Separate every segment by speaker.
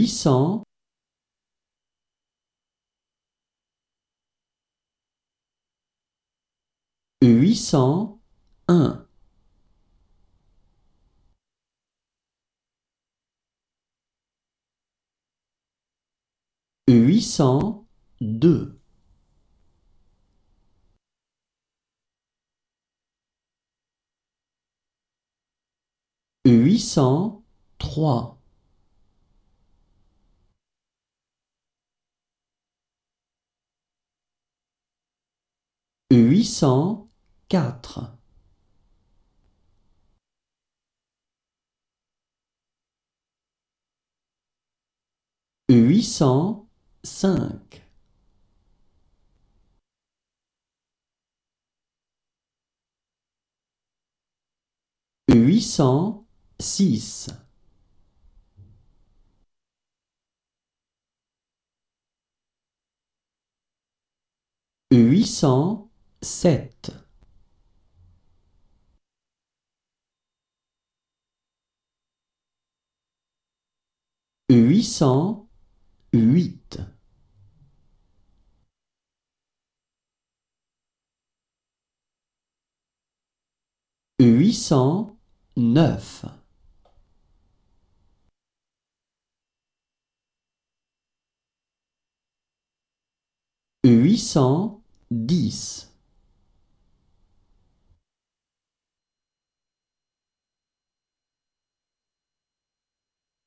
Speaker 1: 800 801 802 803 804 805 806 807 7 808 809 810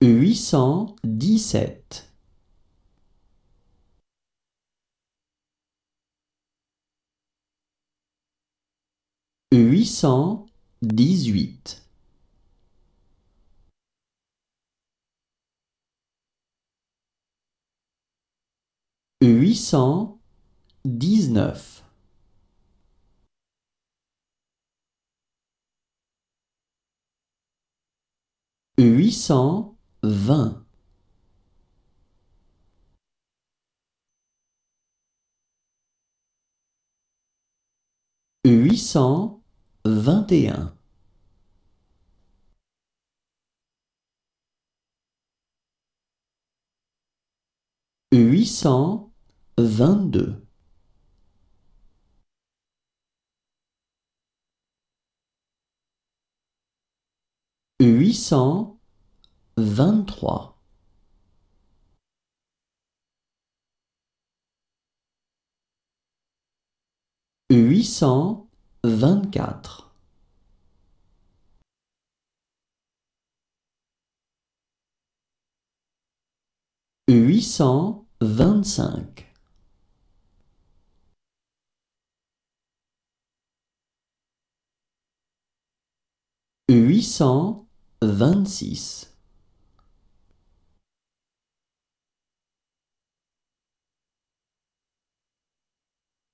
Speaker 1: 817 818 819 819 20 821 822 800 23 824 825 826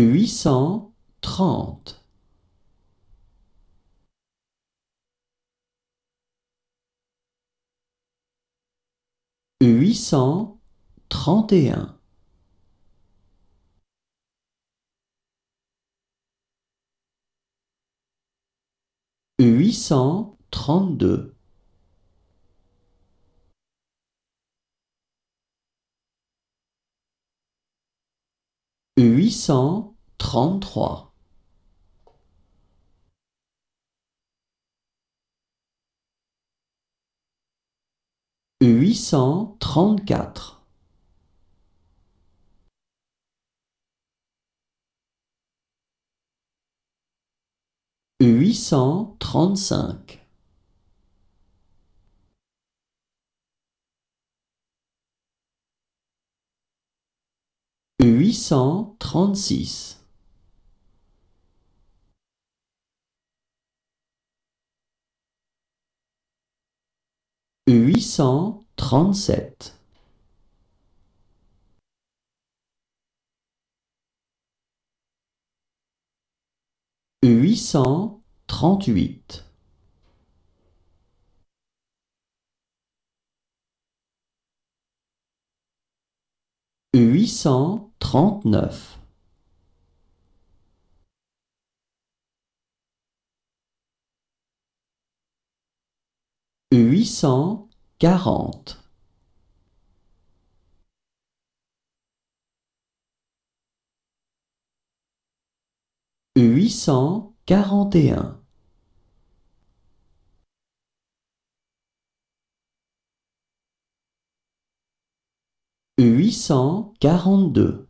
Speaker 1: huit cent trente. Huit cent trente et un. Huit cent trente-deux. huit cent trente-trois. huit cent trente-quatre. huit cent trente-cinq. 836 837 838 839 39 840 841 842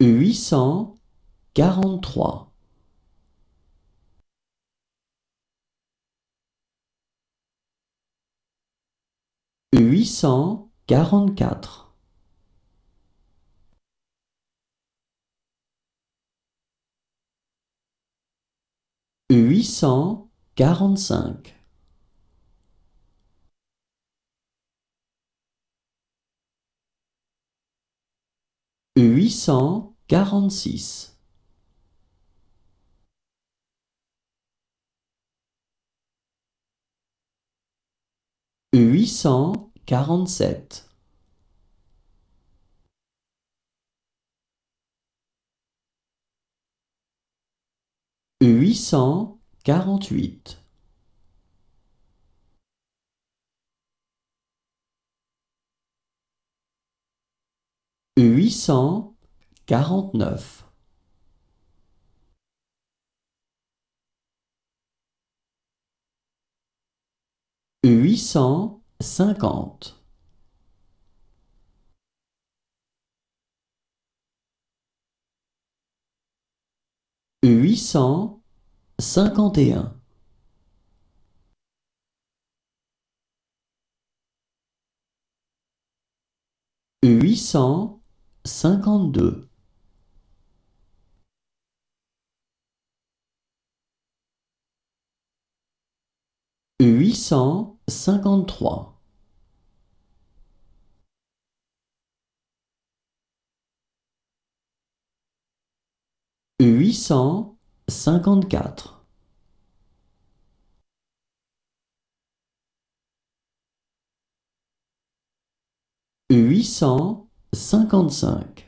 Speaker 1: huit cent quarante-trois huit cent quarante-quatre huit cent quarante-cinq huit cent quarante-six huit cent quarante-sept huit cent quarante-huit huit cent quarante-neuf. Huit cent cinquante. Huit cent cinquante et un. Huit cent cinquante-deux. huit cent cinquante-trois huit cent cinquante-quatre huit cent cinquante-cinq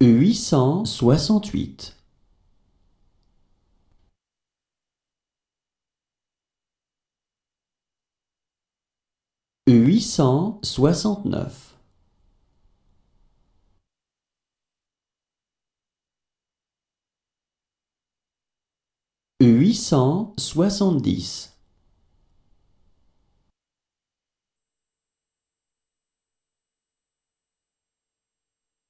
Speaker 1: huit cent soixante-huit huit cent soixante-neuf huit cent soixante-dix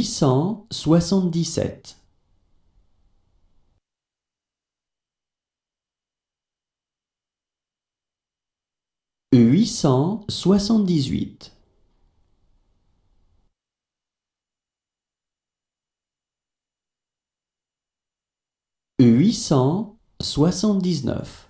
Speaker 1: huit cent soixante-dix-sept. Huit cent soixante-dix-huit. Huit cent soixante-dix-neuf.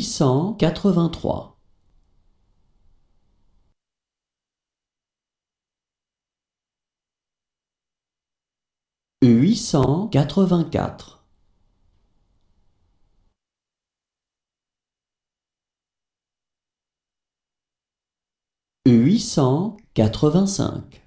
Speaker 1: huit cent quatre-vingt-trois Huit cent quatre-vingt-quatre. Huit cent quatre-vingt-cinq.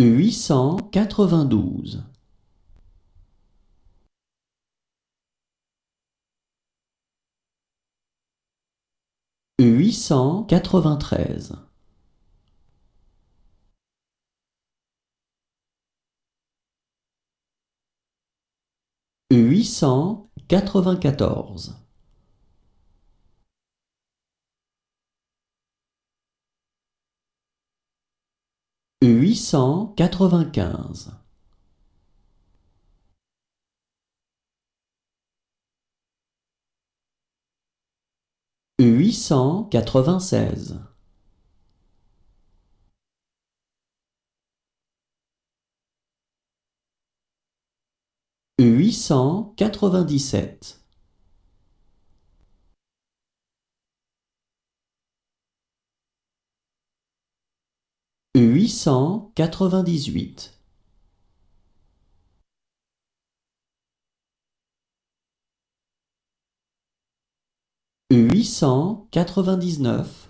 Speaker 1: huit cent quatre-vingt-douze huit cent quatre-vingt-treize huit cent quatre-vingt-quatorze huit cent quatre-vingt-quinze huit cent quatre-vingt-seize huit cent quatre-vingt-dix-sept huit cent quatre-vingt-dix-huit. Huit cent quatre-vingt-dix-neuf.